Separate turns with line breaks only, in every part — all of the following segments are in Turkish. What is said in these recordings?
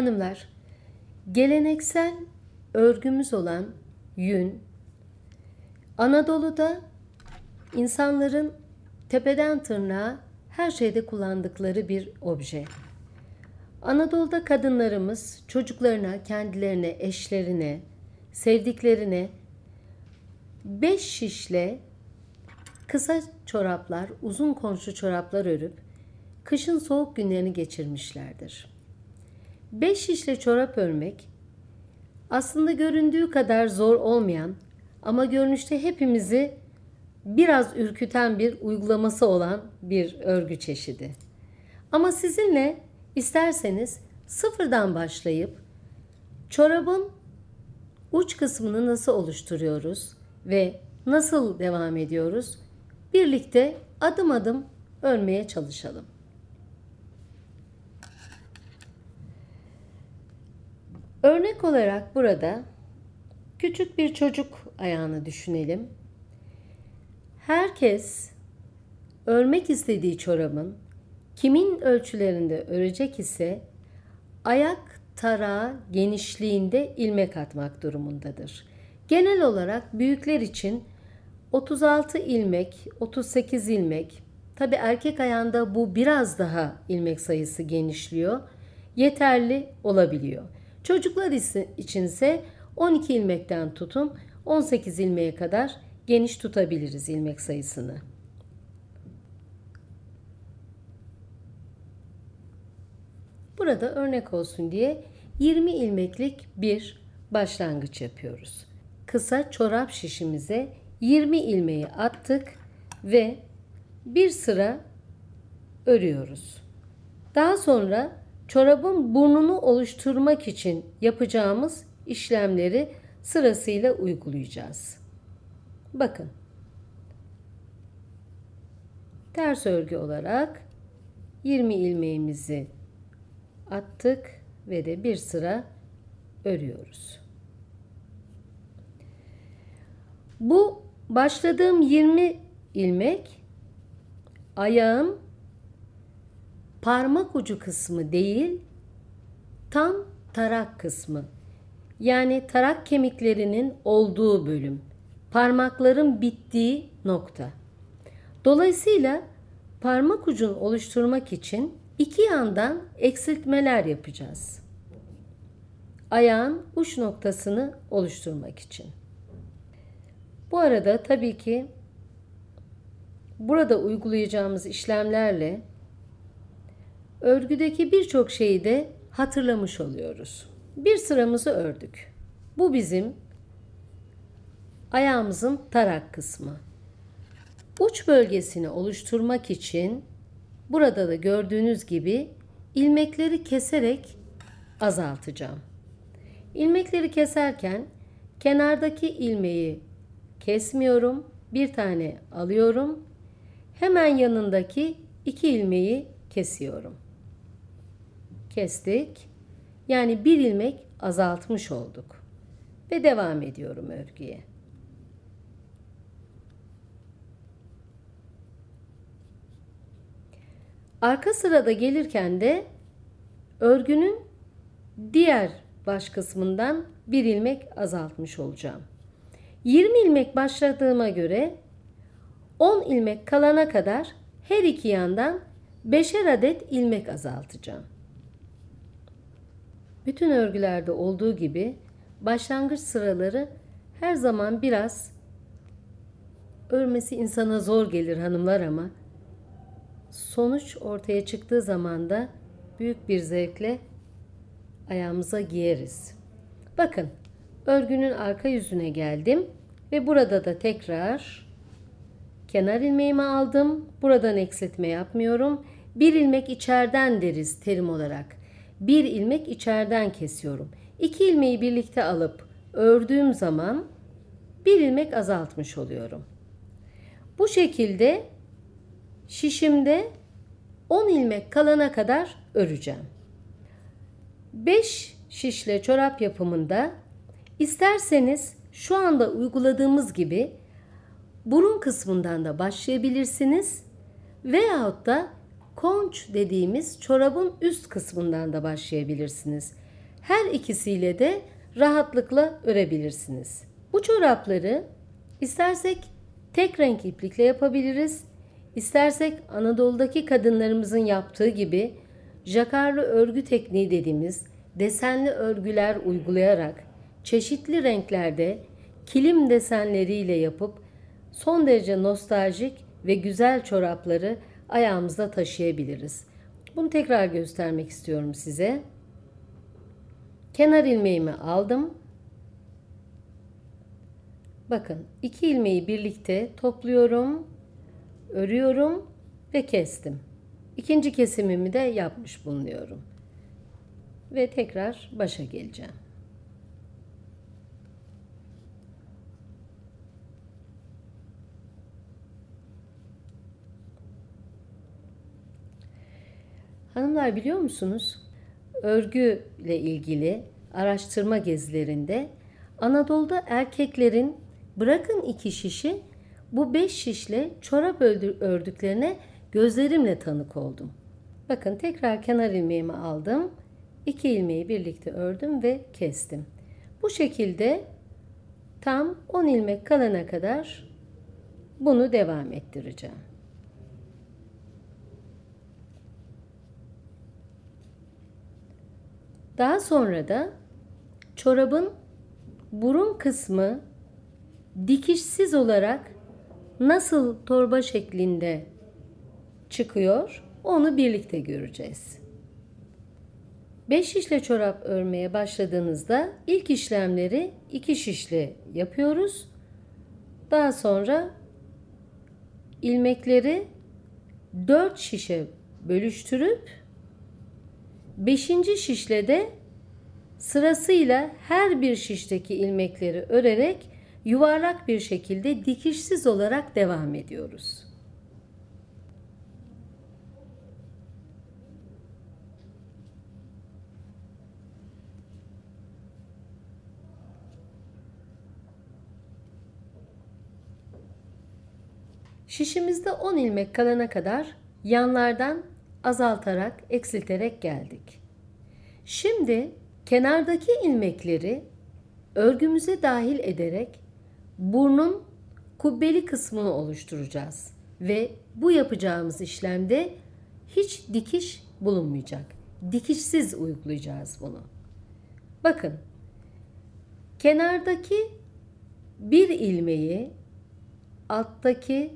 Hanımlar, geleneksel örgümüz olan yün, Anadolu'da insanların tepeden tırnağa her şeyde kullandıkları bir obje. Anadolu'da kadınlarımız çocuklarına, kendilerine, eşlerine, sevdiklerine beş şişle kısa çoraplar, uzun konşu çoraplar örüp kışın soğuk günlerini geçirmişlerdir. Beş şişle çorap örmek aslında göründüğü kadar zor olmayan ama görünüşte hepimizi biraz ürküten bir uygulaması olan bir örgü çeşidi. Ama sizinle isterseniz sıfırdan başlayıp çorabın uç kısmını nasıl oluşturuyoruz ve nasıl devam ediyoruz birlikte adım adım örmeye çalışalım. Örnek olarak burada küçük bir çocuk ayağını düşünelim. Herkes örmek istediği çorabın kimin ölçülerinde örecek ise ayak tarağı genişliğinde ilmek atmak durumundadır. Genel olarak büyükler için 36 ilmek, 38 ilmek, tabi erkek ayağında bu biraz daha ilmek sayısı genişliyor, yeterli olabiliyor.'' Çocuklar içinse 12 ilmekten tutun 18 ilmeğe kadar geniş tutabiliriz ilmek sayısını. Burada örnek olsun diye 20 ilmeklik bir başlangıç yapıyoruz. Kısa çorap şişimize 20 ilmeği attık ve bir sıra örüyoruz. Daha sonra çorabın burnunu oluşturmak için yapacağımız işlemleri sırasıyla uygulayacağız. Bakın. Ters örgü olarak 20 ilmeğimizi attık ve de bir sıra örüyoruz. Bu başladığım 20 ilmek ayağım parmak ucu kısmı değil, tam tarak kısmı. Yani tarak kemiklerinin olduğu bölüm. Parmakların bittiği nokta. Dolayısıyla parmak ucunu oluşturmak için iki yandan eksiltmeler yapacağız. Ayağın uç noktasını oluşturmak için. Bu arada tabii ki burada uygulayacağımız işlemlerle Örgüdeki birçok şeyi de hatırlamış oluyoruz. Bir sıramızı ördük. Bu bizim ayağımızın tarak kısmı. Uç bölgesini oluşturmak için burada da gördüğünüz gibi ilmekleri keserek azaltacağım. İlmekleri keserken kenardaki ilmeği kesmiyorum. Bir tane alıyorum. Hemen yanındaki iki ilmeği kesiyorum kestik. Yani bir ilmek azaltmış olduk. Ve devam ediyorum örgüye. Arka sırada gelirken de örgünün diğer baş kısmından bir ilmek azaltmış olacağım. 20 ilmek başladığıma göre 10 ilmek kalana kadar her iki yandan 5'er adet ilmek azaltacağım. Bütün örgülerde olduğu gibi başlangıç sıraları her zaman biraz örmesi insana zor gelir hanımlar ama sonuç ortaya çıktığı zaman da büyük bir zevkle ayağımıza giyeriz. Bakın örgünün arka yüzüne geldim ve burada da tekrar kenar ilmeğimi aldım. Buradan eksiltme yapmıyorum. Bir ilmek içeriden deriz terim olarak bir ilmek içeriden kesiyorum. İki ilmeği birlikte alıp ördüğüm zaman bir ilmek azaltmış oluyorum. Bu şekilde şişimde 10 ilmek kalana kadar öreceğim. 5 şişle çorap yapımında isterseniz şu anda uyguladığımız gibi burun kısmından da başlayabilirsiniz veyahut da konç dediğimiz çorabın üst kısmından da başlayabilirsiniz. Her ikisiyle de rahatlıkla örebilirsiniz. Bu çorapları istersek tek renk iplikle yapabiliriz. İstersek Anadolu'daki kadınlarımızın yaptığı gibi jakarlı örgü tekniği dediğimiz desenli örgüler uygulayarak çeşitli renklerde kilim desenleriyle yapıp son derece nostaljik ve güzel çorapları ayağımızda taşıyabiliriz. Bunu tekrar göstermek istiyorum size. Kenar ilmeğimi aldım. Bakın iki ilmeği birlikte topluyorum, örüyorum ve kestim. İkinci kesimimi de yapmış bulunuyorum. Ve tekrar başa geleceğim. Hanımlar biliyor musunuz? Örgü ile ilgili araştırma gezilerinde Anadolu'da erkeklerin bırakın iki şişi bu beş şişle çorap ördüklerine gözlerimle tanık oldum. Bakın tekrar kenar ilmeğimi aldım. iki ilmeği birlikte ördüm ve kestim. Bu şekilde tam 10 ilmek kalana kadar bunu devam ettireceğim. Daha sonra da çorabın burun kısmı dikişsiz olarak nasıl torba şeklinde çıkıyor onu birlikte göreceğiz. 5 şişle çorap örmeye başladığınızda ilk işlemleri 2 şişle yapıyoruz. Daha sonra ilmekleri 4 şişe bölüştürüp Beşinci şişlede sırasıyla her bir şişteki ilmekleri örerek yuvarlak bir şekilde dikişsiz olarak devam ediyoruz. Şişimizde 10 ilmek kalana kadar yanlardan azaltarak, eksilterek geldik. Şimdi kenardaki ilmekleri örgümüze dahil ederek burnun kubbeli kısmını oluşturacağız ve bu yapacağımız işlemde hiç dikiş bulunmayacak. Dikişsiz uygulayacağız bunu. Bakın. Kenardaki bir ilmeği alttaki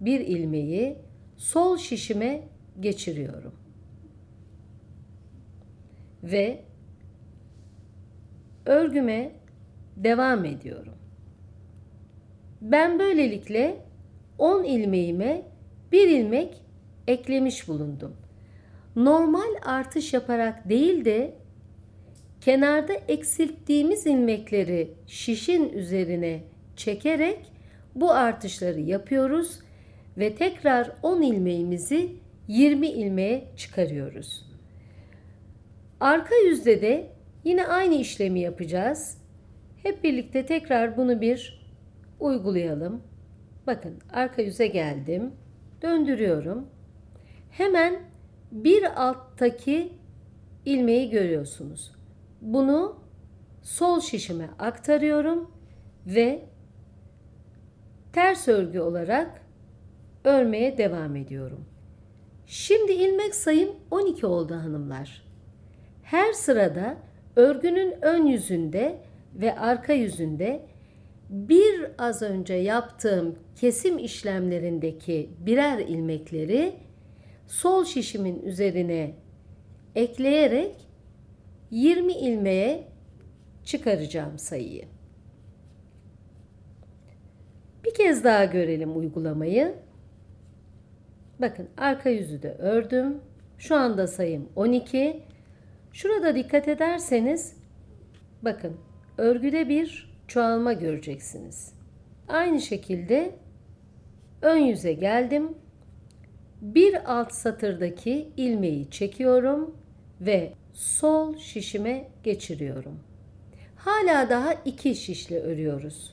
bir ilmeği sol şişime geçiriyorum. Ve örgüme devam ediyorum. Ben böylelikle 10 ilmeğime 1 ilmek eklemiş bulundum. Normal artış yaparak değil de kenarda eksilttiğimiz ilmekleri şişin üzerine çekerek bu artışları yapıyoruz ve tekrar 10 ilmeğimizi 20 ilmeğe çıkarıyoruz. Arka yüzde de yine aynı işlemi yapacağız. Hep birlikte tekrar bunu bir uygulayalım. Bakın arka yüze geldim. Döndürüyorum. Hemen bir alttaki ilmeği görüyorsunuz. Bunu sol şişime aktarıyorum ve ters örgü olarak örmeye devam ediyorum. Şimdi ilmek sayım 12 oldu hanımlar. Her sırada örgünün ön yüzünde ve arka yüzünde bir az önce yaptığım kesim işlemlerindeki birer ilmekleri sol şişimin üzerine ekleyerek 20 ilmeğe çıkaracağım sayıyı. Bir kez daha görelim uygulamayı. Bakın arka yüzü de ördüm. Şu anda sayım 12. Şurada dikkat ederseniz bakın örgüde bir çoğalma göreceksiniz. Aynı şekilde ön yüze geldim. Bir alt satırdaki ilmeği çekiyorum ve sol şişime geçiriyorum. Hala daha iki şişle örüyoruz.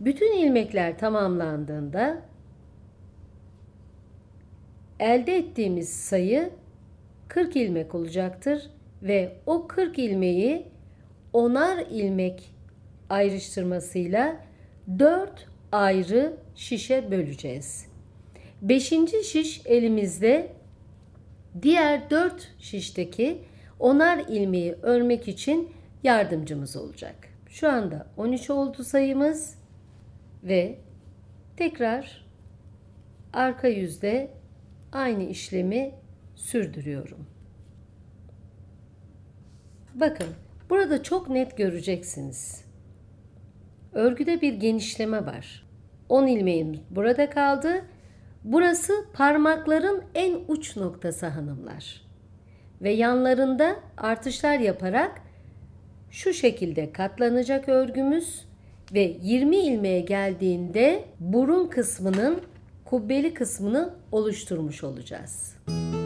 Bütün ilmekler tamamlandığında elde ettiğimiz sayı 40 ilmek olacaktır ve o 40 ilmeği onar ilmek ayrıştırmasıyla 4 ayrı şişe böleceğiz. 5. şiş elimizde diğer 4 şişteki onar ilmeği örmek için yardımcımız olacak. Şu anda 13 oldu sayımız ve tekrar arka yüzde aynı işlemi sürdürüyorum. Bakın burada çok net göreceksiniz. Örgüde bir genişleme var. 10 ilmeğin burada kaldı. Burası parmakların en uç noktası hanımlar. Ve yanlarında artışlar yaparak şu şekilde katlanacak örgümüz ve 20 ilmeğe geldiğinde burun kısmının kubbeli kısmını oluşturmuş olacağız. Müzik